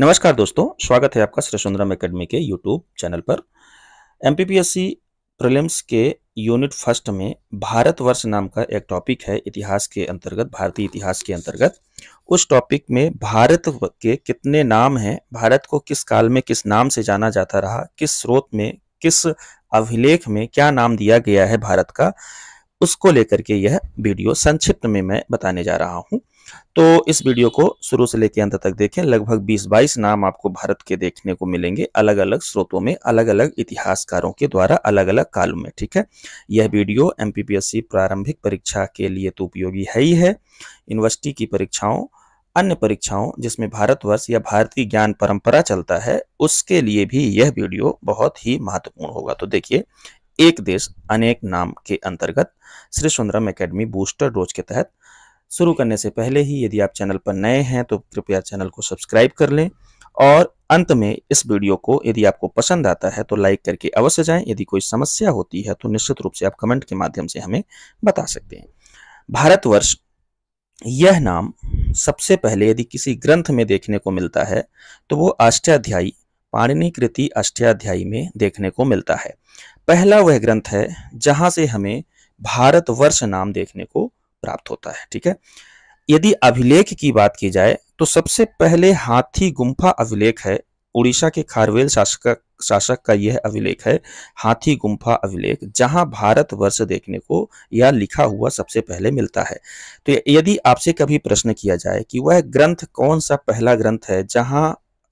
नमस्कार दोस्तों स्वागत है आपका सुरेशुंदरम एकेडमी के यूट्यूब चैनल पर एमपीपीएससी प्रीलिम्स के यूनिट फर्स्ट में भारतवर्ष नाम का एक टॉपिक है इतिहास के अंतर्गत भारतीय इतिहास के अंतर्गत उस टॉपिक में भारत के कितने नाम हैं भारत को किस काल में किस नाम से जाना जाता रहा किस स्रोत में किस अभिलेख में क्या नाम दिया गया है भारत का उसको लेकर के यह वीडियो संक्षिप्त में मैं बताने जा रहा हूँ तो इस वीडियो को शुरू से लेकर अंत तक देखें लगभग 20-22 नाम आपको भारत के देखने को मिलेंगे अलग अलग स्रोतों में अलग अलग इतिहासकारों के द्वारा अलग अलग काल में ठीक है यह वीडियो एम प्रारंभिक परीक्षा के लिए तो उपयोगी है ही है यूनिवर्सिटी की परीक्षाओं अन्य परीक्षाओं जिसमें भारतवर्ष या भारतीय ज्ञान परंपरा चलता है उसके लिए भी यह वीडियो बहुत ही महत्वपूर्ण होगा तो देखिए एक देश अनेक नाम के अंतर्गत Shri Sundaram academy booster dose के तहत शुरू करने से पहले ही यदि आप चैनल पर नए हैं तो कृपया चैनल को सब्सक्राइब कर लें और अंत में इस वीडियो को यदि आपको पसंद आता है तो लाइक करके अवश्य जाएं यदि कोई समस्या होती है तो निश्चित रूप से आप कमेंट के माध्यम से हमें बता सकते हैं भारतवर्ष यह नाम सबसे पहले यदि किसी ग्रंथ में देखने को मिलता है तो वो अष्टाध्यायी पाणिनी कृति अष्टाध्यायी में देखने को मिलता है पहला वह ग्रंथ है जहाँ से हमें भारतवर्ष नाम देखने को प्राप्त होता है ठीक है यदि अभिलेख की बात की जाए तो सबसे पहले हाथी गुम्फा अभिलेख है उड़ीसा के खारवेल शासक शासक का यह अभिलेख है हाथी गुम्फा अभिलेख जहां भारत वर्ष देखने को या लिखा हुआ सबसे पहले मिलता है तो यदि आपसे कभी प्रश्न किया जाए कि वह ग्रंथ कौन सा पहला ग्रंथ है जहां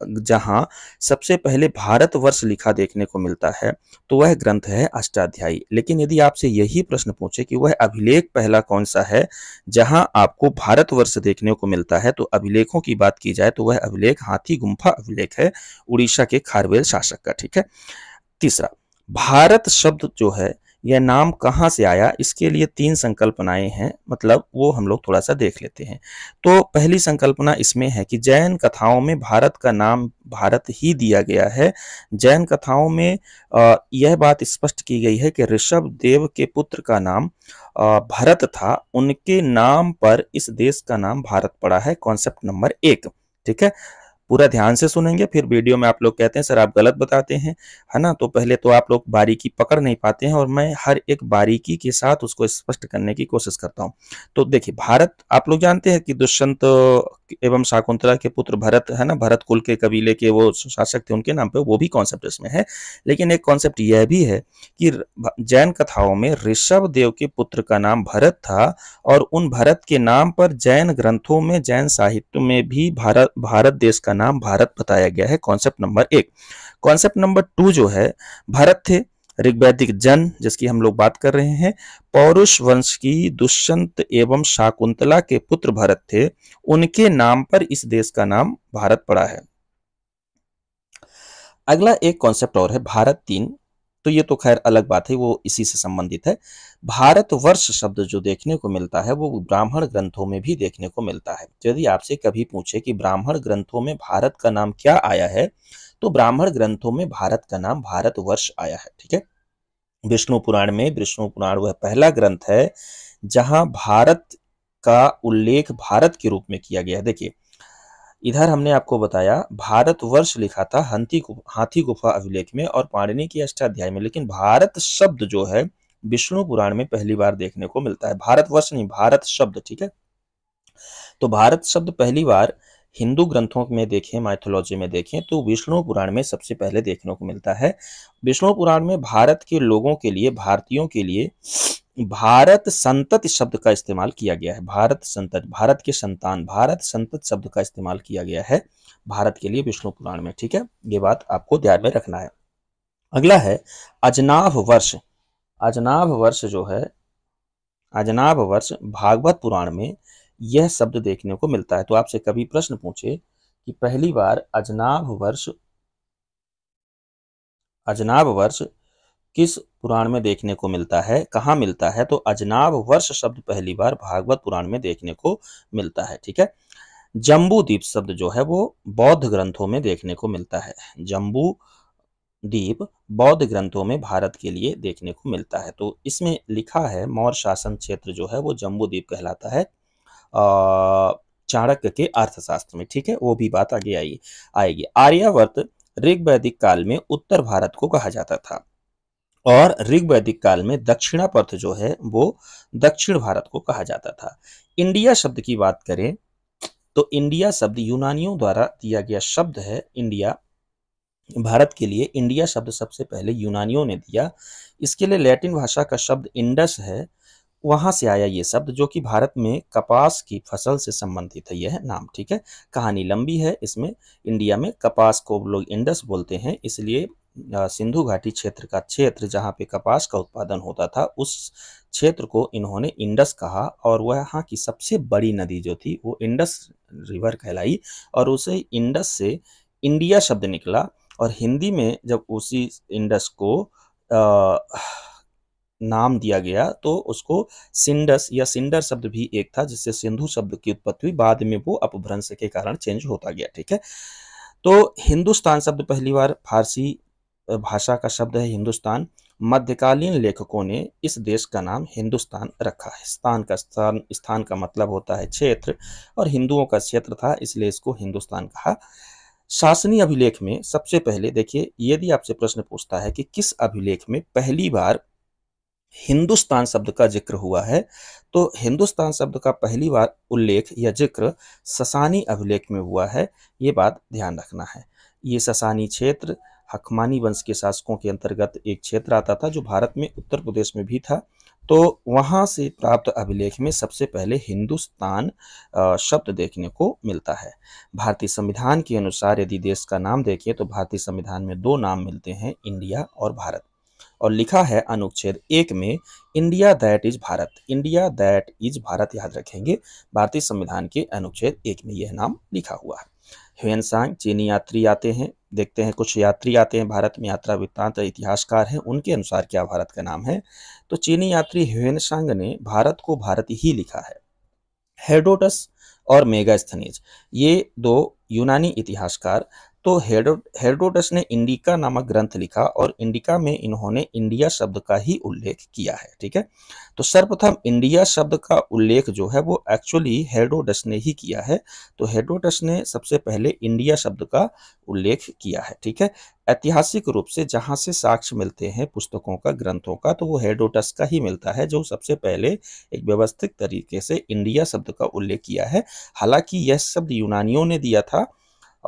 जहाँ सबसे पहले भारतवर्ष लिखा देखने को मिलता है तो वह ग्रंथ है अष्टाध्यायी लेकिन यदि आपसे यही प्रश्न पूछे कि वह अभिलेख पहला कौन सा है जहाँ आपको भारतवर्ष देखने को मिलता है तो अभिलेखों की बात की जाए तो वह अभिलेख हाथी गुम्फा अभिलेख है उड़ीसा के खारवेल शासक का ठीक है तीसरा भारत शब्द जो है यह नाम कहाँ से आया इसके लिए तीन संकल्पनाएं हैं मतलब वो हम लोग थोड़ा सा देख लेते हैं तो पहली संकल्पना इसमें है कि जैन कथाओं में भारत का नाम भारत ही दिया गया है जैन कथाओं में यह बात स्पष्ट की गई है कि ऋषभ देव के पुत्र का नाम भरत था उनके नाम पर इस देश का नाम भारत पड़ा है कॉन्सेप्ट नंबर एक ठीक है पूरा ध्यान से सुनेंगे फिर वीडियो में आप लोग कहते हैं सर आप गलत बताते हैं है ना तो पहले तो आप लोग बारीकी पकड़ नहीं पाते हैं और मैं हर एक बारीकी के साथ उसको स्पष्ट करने की कोशिश करता हूँ तो देखिए भारत आप लोग जानते हैं कि दुष्यंत एवं शाकुंतला के पुत्र भरत है ना भरत कुल के कबीले के वो शासक थे उनके नाम पे वो भी कॉन्सेप्ट इसमें है लेकिन एक कॉन्सेप्ट यह भी है कि जैन कथाओं में ऋषभ देव के पुत्र का नाम भरत था और उन भरत के नाम पर जैन ग्रंथों में जैन साहित्य में भी भारत भारत देश का नाम भारत बताया गया है कॉन्सेप्ट नंबर एक कॉन्सेप्ट नंबर टू जो है भरत थे ऋग्वैदिक जन जिसकी हम लोग बात कर रहे हैं पौरुष वंश की दुष्यंत एवं शाकुंतला के पुत्र भरत थे उनके नाम पर इस देश का नाम भारत पड़ा है अगला एक कॉन्सेप्ट और है भारत तीन तो ये तो खैर अलग बात है वो इसी से संबंधित है भारत वर्ष शब्द जो देखने को मिलता है वो ब्राह्मण ग्रंथों में भी देखने को मिलता है यदि आपसे कभी पूछे कि ब्राह्मण ग्रंथों में भारत का नाम क्या आया है तो ब्राह्मण ग्रंथों में भारत का नाम भारतवर्ष आया है ठीक है विष्णु पुराण में विष्णु पुराण वह पहला ग्रंथ है जहां भारत का उल्लेख भारत के रूप में किया गया है देखिए इधर हमने आपको बताया भारतवर्ष लिखा था हंती हाथी गुफा अभिलेख में और पाणिनी की अष्टाध्याय में लेकिन भारत शब्द जो है विष्णु पुराण में पहली बार देखने को मिलता है भारतवर्ष नहीं भारत शब्द ठीक है तो भारत शब्द पहली बार हिंदू ग्रंथों में देखें माइथोलॉजी में देखें तो विष्णु पुराण में सबसे पहले देखने को मिलता है विष्णु पुराण में भारत के लोगों के लिए भारतीयों के लिए भारत संतत शब्द का इस्तेमाल किया गया है भारत संतत भारत के संतान भारत संतत शब्द का इस्तेमाल किया गया है भारत के लिए विष्णु पुराण में ठीक है ये बात आपको ध्यान में रखना है अगला है अजनाभ वर्ष अजनाभ वर्ष जो है अजनाभ वर्ष भागवत पुराण में यह शब्द देखने को मिलता है तो आपसे कभी प्रश्न पूछे कि पहली बार अजनाब वर्ष अजनाब वर्ष किस पुराण में देखने को मिलता है कहाँ मिलता है तो अजनाब वर्ष शब्द पहली बार भागवत पुराण में देखने को मिलता है ठीक है जम्बू द्वीप शब्द जो है वो बौद्ध ग्रंथों में देखने को मिलता है जम्बू द्वीप बौद्ध ग्रंथों में भारत के लिए देखने को मिलता है तो इसमें लिखा है मौर्य शासन क्षेत्र जो है वो जम्बू द्वीप कहलाता है चाणक्य के अर्थशास्त्र में ठीक है वो भी बात आगे आई आएगी आर्यावर्त ऋग वैदिक काल में उत्तर भारत को कहा जाता था और ऋग वैदिक काल में दक्षिणापर्थ जो है वो दक्षिण भारत को कहा जाता था इंडिया शब्द की बात करें तो इंडिया शब्द यूनानियों द्वारा दिया गया शब्द है इंडिया भारत के लिए इंडिया शब्द सबसे पहले यूनानियों ने दिया इसके लिए लैटिन भाषा का शब्द इंडस है वहां से आया ये शब्द जो कि भारत में कपास की फसल से संबंधित है यह नाम ठीक है कहानी लंबी है इसमें इंडिया में कपास को लोग इंडस बोलते हैं इसलिए सिंधु घाटी क्षेत्र का क्षेत्र जहाँ पे कपास का उत्पादन होता था उस क्षेत्र को इन्होंने इंडस कहा और वहाँ की सबसे बड़ी नदी जो थी वो इंडस रिवर कहलाई और उसे इंडस से इंडिया शब्द निकला और हिंदी में जब उसी इंडस को आ, नाम दिया गया तो उसको सिंडस या सिंडर शब्द भी एक था जिससे सिंधु शब्द की उत्पत्ति हुई बाद में वो अपभ्रंश के कारण चेंज होता गया ठीक है तो हिंदुस्तान शब्द पहली बार फारसी भाषा का शब्द है हिंदुस्तान मध्यकालीन लेखकों ने इस देश का नाम हिंदुस्तान रखा है स्थान का स्थान स्थान का मतलब होता है क्षेत्र और हिंदुओं का क्षेत्र था इसलिए इसको हिंदुस्तान कहा शासनीय अभिलेख में सबसे पहले देखिए यदि आपसे प्रश्न पूछता है कि किस अभिलेख में पहली बार हिंदुस्तान शब्द का जिक्र हुआ है तो हिंदुस्तान शब्द का पहली बार उल्लेख या जिक्र ससानी अभिलेख में हुआ है ये बात ध्यान रखना है ये ससानी क्षेत्र हकमानी वंश के शासकों के अंतर्गत एक क्षेत्र आता था जो भारत में उत्तर प्रदेश में भी था तो वहाँ से प्राप्त अभिलेख में सबसे पहले हिंदुस्तान शब्द देखने को मिलता है भारतीय संविधान के अनुसार यदि देश का नाम देखें तो भारतीय संविधान में दो नाम मिलते हैं इंडिया और भारत और लिखा है अनुच्छेद एक में India that is Bharat India that is Bharat याद रखेंगे भारतीय संविधान के अनुच्छेद एक में यह नाम लिखा हुआ है ह्वेनसांग चीनी यात्री आते हैं देखते हैं कुछ यात्री आते हैं भारत में यात्रा वृत्तांत इतिहासकार हैं उनके अनुसार क्या भारत का नाम है तो चीनी यात्री ह्वेनसांग ने भारत को भारत ही लिखा है हेडोटस और मेगास्थनीज ये दो यूनानी इतिहासकार तो हेरोडोटस ने इंडिका नामक ग्रंथ लिखा और इंडिका में इन्होंने इंडिया शब्द का ही उल्लेख किया है ठीक है तो सर्वप्रथम इंडिया शब्द का उल्लेख जो है वो एक्चुअली हेरोडोटस ने ही किया है तो हेरोडोटस ने सबसे पहले इंडिया शब्द का उल्लेख किया है ठीक है ऐतिहासिक रूप से जहाँ से साक्ष्य मिलते हैं पुस्तकों का ग्रंथों का तो वो हेरोडोटस का ही मिलता है जो सबसे पहले एक व्यवस्थित तरीके से इंडिया शब्द का उल्लेख किया है हालांकि यह शब्द यूनानियों ने दिया था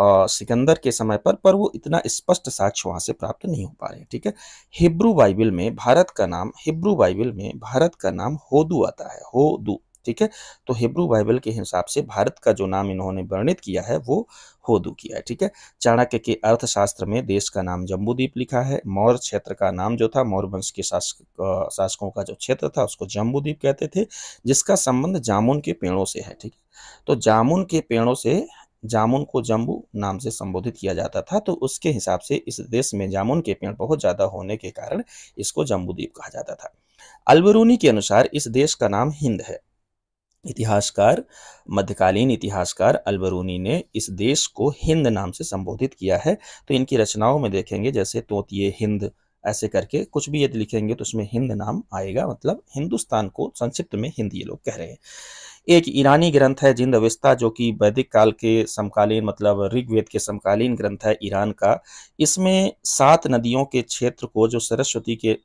सिकंदर के समय पर पर वो इतना स्पष्ट साक्ष्य वहाँ से प्राप्त नहीं हो पा रहे ठीक है हिब्रू बाइबिल में भारत का नाम हिब्रू बाइबिल में भारत का नाम होदू आता है होदू ठीक है तो हिब्रू बाइबल के हिसाब से भारत का जो नाम इन्होंने वर्णित किया है वो होदू किया है ठीक है चाणक्य के अर्थशास्त्र में देश का नाम जम्बूद्वीप लिखा है मौर्य क्षेत्र का नाम जो था मौर्य वंश के शासक शासकों का जो क्षेत्र था उसको जम्बूद्वीप कहते थे जिसका संबंध जामुन के पेड़ों से है ठीक है तो जामुन के पेड़ों से जामुन को जम्बू नाम से संबोधित किया जाता था तो उसके हिसाब से इस देश में जामुन के पेड़ बहुत ज़्यादा होने के कारण इसको जम्बूद्वीप कहा जाता था अलबरूनी के अनुसार इस देश का नाम हिंद है इतिहासकार मध्यकालीन इतिहासकार अलबरूनी ने इस देश को हिंद नाम से संबोधित किया है तो इनकी रचनाओं में देखेंगे जैसे तोतिये हिंद ऐसे करके कुछ भी यदि लिखेंगे तो उसमें हिंद नाम आएगा मतलब हिंदुस्तान को संक्षिप्त में हिंद ये लोग कह रहे हैं एक ईरानी ग्रंथ है जिंद अवस्था जो कि वैदिक काल के समकालीन मतलब ऋग्वेद के समकालीन ग्रंथ है ईरान का इसमें सात नदियों के क्षेत्र को जो सरस्वती के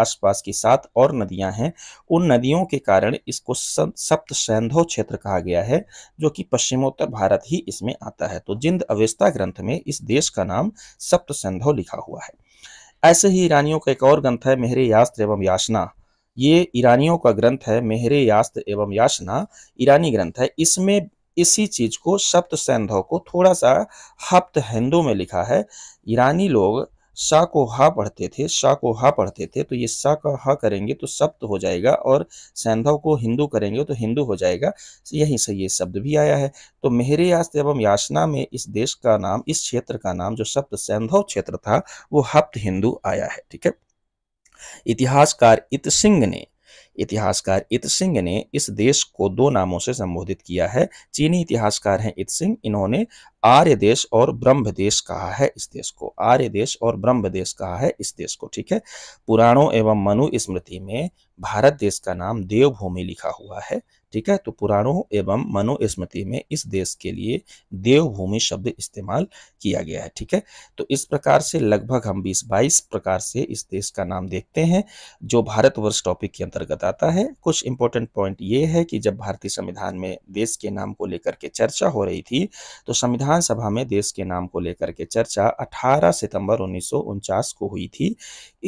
आसपास की सात और नदियां हैं उन नदियों के कारण इसको सप्त सैंधो क्षेत्र कहा गया है जो कि पश्चिमोत्तर भारत ही इसमें आता है तो जिंद अवस्था ग्रंथ में इस देश का नाम सप्त सैंधो लिखा हुआ है ऐसे ही ईरानियों का एक और ग्रंथ है मेहरे यास्त्र एवं याचना ये ईरानियों का ग्रंथ है मेहरे यास्त एवं याशना ईरानी ग्रंथ है इसमें इसी चीज को सप्त सैंधव को थोड़ा सा हप्त हिंदू में लिखा है ईरानी लोग शाह को हा पढ़ते थे शाह को हा पढ़ते थे तो ये शाह का हा करेंगे तो सप्त हो जाएगा और सैंधव को हिंदू करेंगे तो हिंदू हो जाएगा यहीं से ये शब्द भी आया है तो मेहरे यास्त एवं याशना में इस देश का नाम इस क्षेत्र का नाम जो सप्त सैंधव क्षेत्र था वो हप्त हिंदू आया है ठीक है इतिहासकार इत सिंह ने इतिहासकार इत सिंह ने इस देश को दो नामों से संबोधित किया है चीनी इतिहासकार हैं इत सिंह इन्होंने आर्य देश और ब्रह्म देश कहा है इस देश को आर्य देश और ब्रह्म देश कहा है इस देश को ठीक है पुराणों एवं मनु स्मृति में भारत देश का नाम देवभूमि लिखा हुआ है ठीक है तो पुराणों एवं मनोस्मृति में इस देश के लिए देवभूमि शब्द इस्तेमाल किया गया है ठीक है तो इस प्रकार से लगभग हम बीस बाईस प्रकार से इस देश का नाम देखते हैं जो भारतवर्ष टॉपिक के अंतर्गत आता है कुछ इंपॉर्टेंट पॉइंट ये है कि जब भारतीय संविधान में देश के नाम को लेकर के चर्चा हो रही थी तो संविधान सभा में देश के नाम को लेकर के चर्चा अठारह सितंबर उन्नीस को हुई थी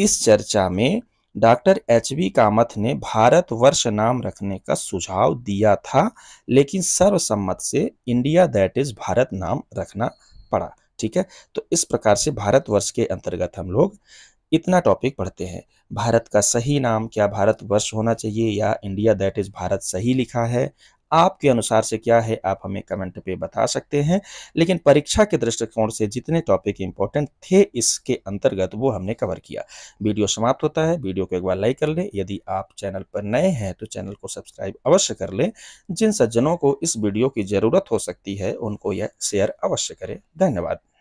इस चर्चा में डॉक्टर एच वी कामथ ने भारतवर्ष नाम रखने का सुझाव दिया था लेकिन सर्वसम्मत से इंडिया दैट इज़ भारत नाम रखना पड़ा ठीक है तो इस प्रकार से भारतवर्ष के अंतर्गत हम लोग इतना टॉपिक पढ़ते हैं भारत का सही नाम क्या भारतवर्ष होना चाहिए या इंडिया दैट इज़ भारत सही लिखा है आपके अनुसार से क्या है आप हमें कमेंट पे बता सकते हैं लेकिन परीक्षा के दृष्टिकोण से जितने टॉपिक इंपॉर्टेंट थे इसके अंतर्गत वो हमने कवर किया वीडियो समाप्त होता है वीडियो को एक बार लाइक कर लें यदि आप चैनल पर नए हैं तो चैनल को सब्सक्राइब अवश्य कर लें जिन सज्जनों को इस वीडियो की ज़रूरत हो सकती है उनको यह शेयर अवश्य करें धन्यवाद